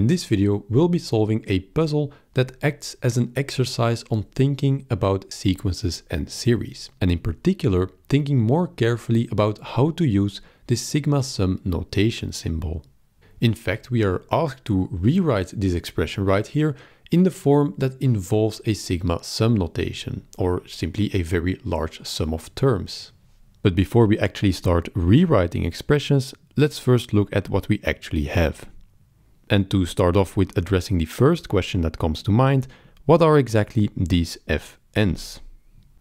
In this video, we'll be solving a puzzle that acts as an exercise on thinking about sequences and series, and in particular, thinking more carefully about how to use this sigma sum notation symbol. In fact, we are asked to rewrite this expression right here in the form that involves a sigma sum notation, or simply a very large sum of terms. But before we actually start rewriting expressions, let's first look at what we actually have. And to start off with addressing the first question that comes to mind, what are exactly these fn's?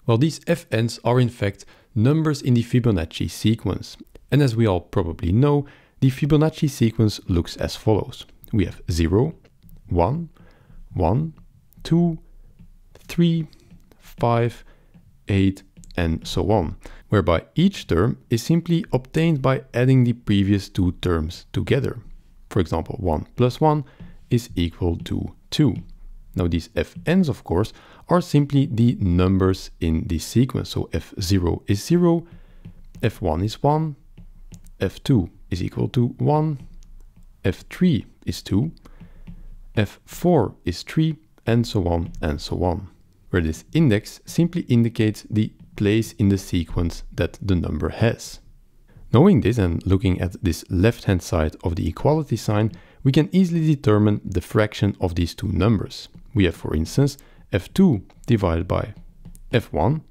Well, these fn's are in fact numbers in the Fibonacci sequence. And as we all probably know, the Fibonacci sequence looks as follows. We have 0, 1, 1, 2, 3, 5, 8, and so on, whereby each term is simply obtained by adding the previous two terms together. For example, 1 plus 1 is equal to 2. Now these fn's, of course, are simply the numbers in the sequence. So f0 is 0, f1 is 1, f2 is equal to 1, f3 is 2, f4 is 3, and so on and so on, where this index simply indicates the place in the sequence that the number has. Knowing this and looking at this left-hand side of the equality sign, we can easily determine the fraction of these two numbers. We have, for instance, f2 divided by f1,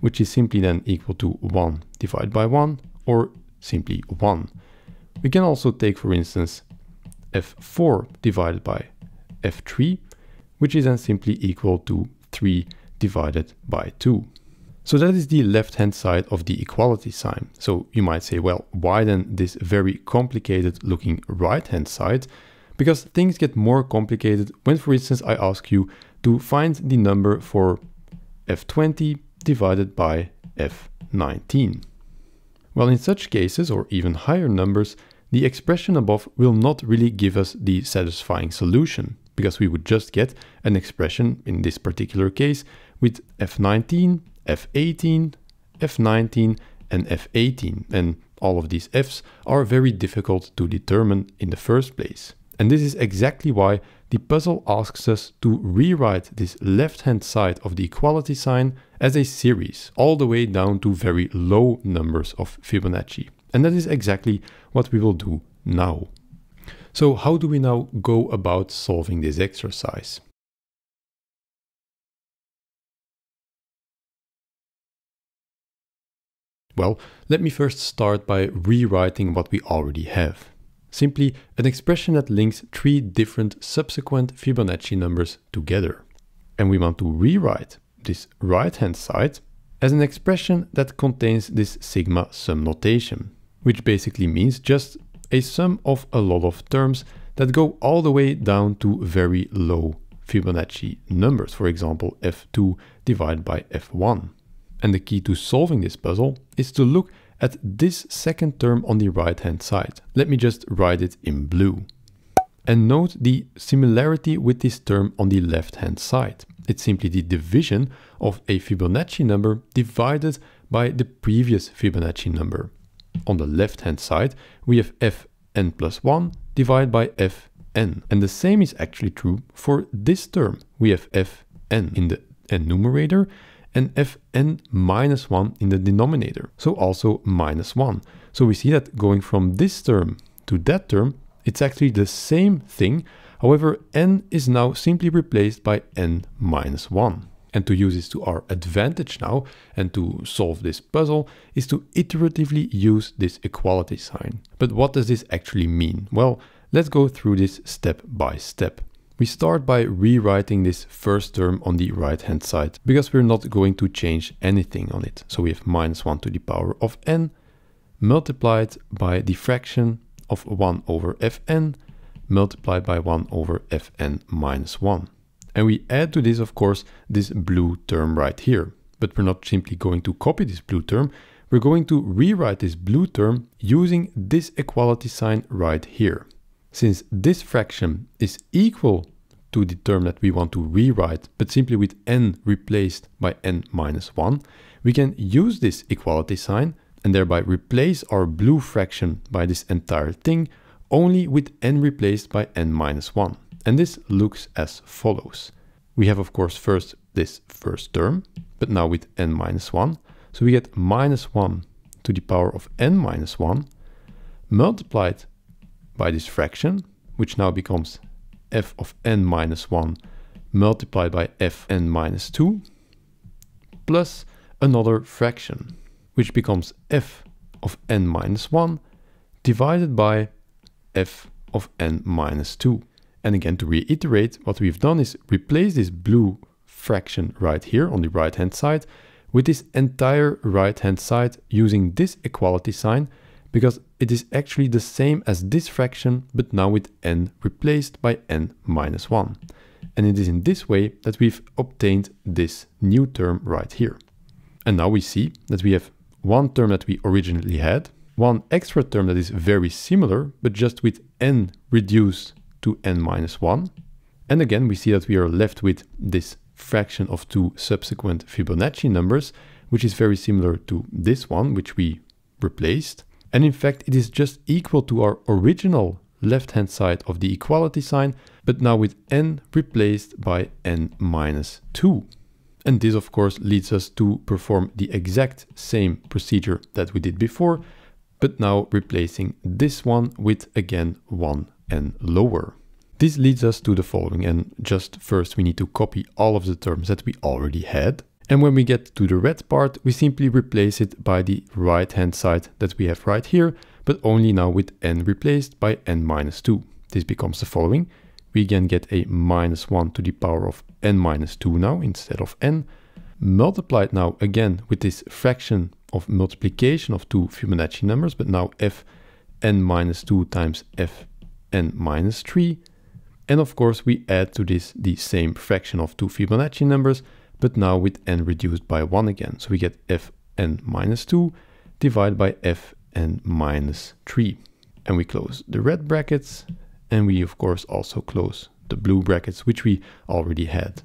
which is simply then equal to 1 divided by 1, or simply 1. We can also take, for instance, f4 divided by f3, which is then simply equal to 3 divided by 2. So that is the left-hand side of the equality sign. So you might say, well, why then this very complicated looking right-hand side? Because things get more complicated when, for instance, I ask you to find the number for f20 divided by f19. Well, in such cases, or even higher numbers, the expression above will not really give us the satisfying solution, because we would just get an expression, in this particular case, with f19 f18, f19, and f18, and all of these f's are very difficult to determine in the first place. And this is exactly why the puzzle asks us to rewrite this left-hand side of the equality sign as a series, all the way down to very low numbers of Fibonacci. And that is exactly what we will do now. So how do we now go about solving this exercise? Well, let me first start by rewriting what we already have. Simply an expression that links three different subsequent Fibonacci numbers together. And we want to rewrite this right-hand side as an expression that contains this sigma sum notation, which basically means just a sum of a lot of terms that go all the way down to very low Fibonacci numbers, for example, f2 divided by f1. And the key to solving this puzzle is to look at this second term on the right hand side. Let me just write it in blue. And note the similarity with this term on the left hand side. It's simply the division of a Fibonacci number divided by the previous Fibonacci number. On the left hand side, we have fn plus 1 divided by fn. And the same is actually true for this term. We have fn in the n numerator and fn minus 1 in the denominator, so also minus 1. So we see that going from this term to that term, it's actually the same thing, however n is now simply replaced by n minus 1. And to use this to our advantage now, and to solve this puzzle, is to iteratively use this equality sign. But what does this actually mean? Well, let's go through this step by step. We start by rewriting this first term on the right hand side because we're not going to change anything on it. So we have minus 1 to the power of n multiplied by the fraction of 1 over fn multiplied by 1 over fn minus 1. And we add to this, of course, this blue term right here. But we're not simply going to copy this blue term, we're going to rewrite this blue term using this equality sign right here. Since this fraction is equal to the term that we want to rewrite, but simply with n replaced by n minus 1, we can use this equality sign and thereby replace our blue fraction by this entire thing only with n replaced by n minus 1. And this looks as follows. We have of course first this first term, but now with n minus 1. So we get minus 1 to the power of n minus 1 multiplied by this fraction, which now becomes f of n minus 1 multiplied by fn minus 2, plus another fraction, which becomes f of n minus 1 divided by f of n minus 2. And again, to reiterate, what we've done is replace this blue fraction right here on the right hand side with this entire right hand side using this equality sign because it is actually the same as this fraction, but now with n replaced by n minus 1. And it is in this way that we've obtained this new term right here. And now we see that we have one term that we originally had, one extra term that is very similar, but just with n reduced to n minus 1. And again, we see that we are left with this fraction of two subsequent Fibonacci numbers, which is very similar to this one, which we replaced. And in fact, it is just equal to our original left-hand side of the equality sign, but now with n replaced by n minus 2. And this of course leads us to perform the exact same procedure that we did before, but now replacing this one with again 1 and lower. This leads us to the following and just first we need to copy all of the terms that we already had. And when we get to the red part, we simply replace it by the right hand side that we have right here, but only now with n replaced by n minus 2. This becomes the following. We again get a minus 1 to the power of n minus 2 now instead of n, multiplied now again with this fraction of multiplication of two Fibonacci numbers, but now f n minus 2 times f n minus 3. And of course we add to this the same fraction of two Fibonacci numbers, but now with n reduced by 1 again. So we get fn minus 2 divided by fn minus 3. And we close the red brackets and we of course also close the blue brackets which we already had.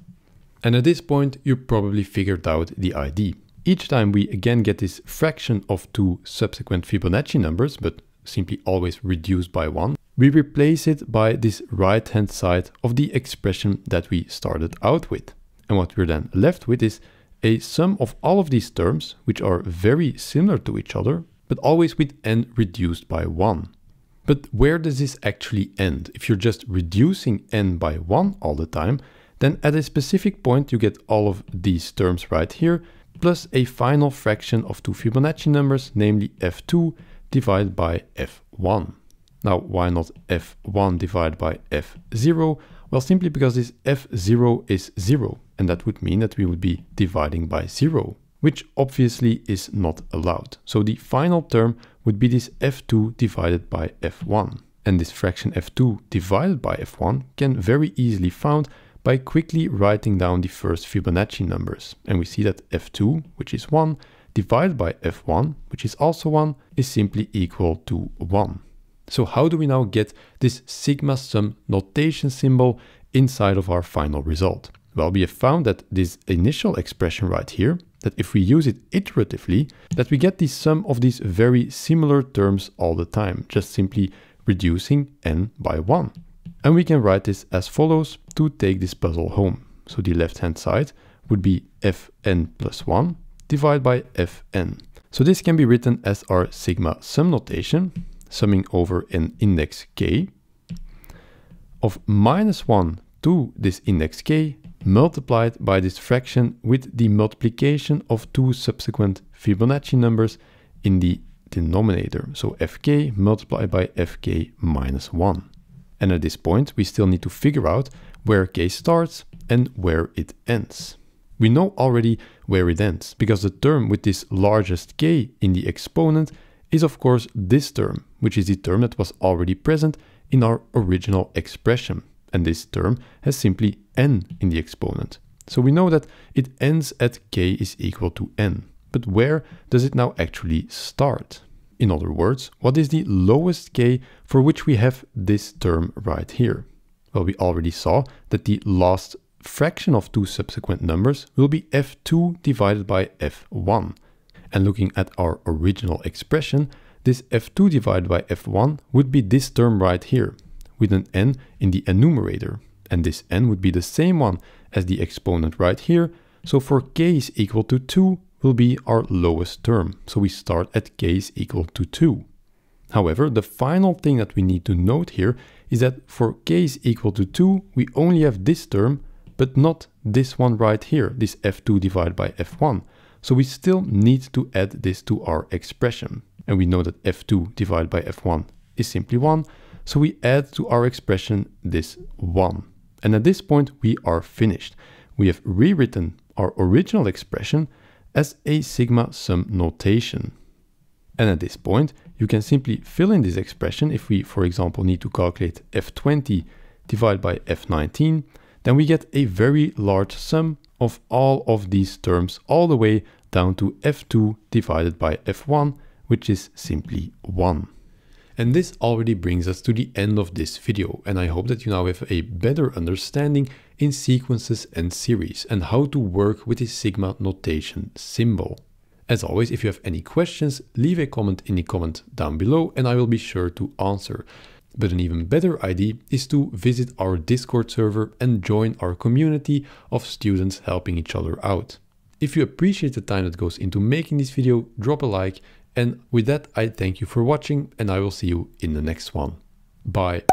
And at this point you probably figured out the ID. Each time we again get this fraction of two subsequent Fibonacci numbers, but simply always reduced by 1, we replace it by this right hand side of the expression that we started out with. And what we're then left with is a sum of all of these terms, which are very similar to each other, but always with n reduced by 1. But where does this actually end? If you're just reducing n by 1 all the time, then at a specific point you get all of these terms right here, plus a final fraction of two Fibonacci numbers, namely f2 divided by f1. Now, why not f1 divided by f0? Well, simply because this f0 is 0 and that would mean that we would be dividing by zero, which obviously is not allowed. So the final term would be this f2 divided by f1. And this fraction f2 divided by f1 can very easily found by quickly writing down the first Fibonacci numbers. And we see that f2, which is 1, divided by f1, which is also 1, is simply equal to 1. So how do we now get this sigma sum notation symbol inside of our final result? Well, we have found that this initial expression right here, that if we use it iteratively, that we get the sum of these very similar terms all the time, just simply reducing n by 1. And we can write this as follows to take this puzzle home. So the left-hand side would be fn plus 1 divided by fn. So this can be written as our sigma sum notation, summing over an index k of minus 1 to this index k multiplied by this fraction with the multiplication of two subsequent Fibonacci numbers in the denominator, so fk multiplied by fk minus 1. And at this point we still need to figure out where k starts and where it ends. We know already where it ends, because the term with this largest k in the exponent is of course this term, which is the term that was already present in our original expression, and this term has simply n in the exponent. So we know that it ends at k is equal to n. But where does it now actually start? In other words, what is the lowest k for which we have this term right here? Well, we already saw that the last fraction of two subsequent numbers will be f2 divided by f1. And looking at our original expression, this f2 divided by f1 would be this term right here, with an n in the enumerator. And this n would be the same one as the exponent right here. So for k is equal to 2 will be our lowest term. So we start at k is equal to 2. However, the final thing that we need to note here is that for k is equal to 2, we only have this term, but not this one right here, this f2 divided by f1. So we still need to add this to our expression. And we know that f2 divided by f1 is simply 1, so we add to our expression this 1. And at this point, we are finished. We have rewritten our original expression as a sigma sum notation. And at this point, you can simply fill in this expression if we, for example, need to calculate f20 divided by f19, then we get a very large sum of all of these terms all the way down to f2 divided by f1, which is simply 1. And this already brings us to the end of this video and I hope that you now have a better understanding in sequences and series and how to work with the sigma notation symbol. As always, if you have any questions, leave a comment in the comment down below and I will be sure to answer. But an even better idea is to visit our Discord server and join our community of students helping each other out. If you appreciate the time that goes into making this video, drop a like and with that, I thank you for watching and I will see you in the next one. Bye.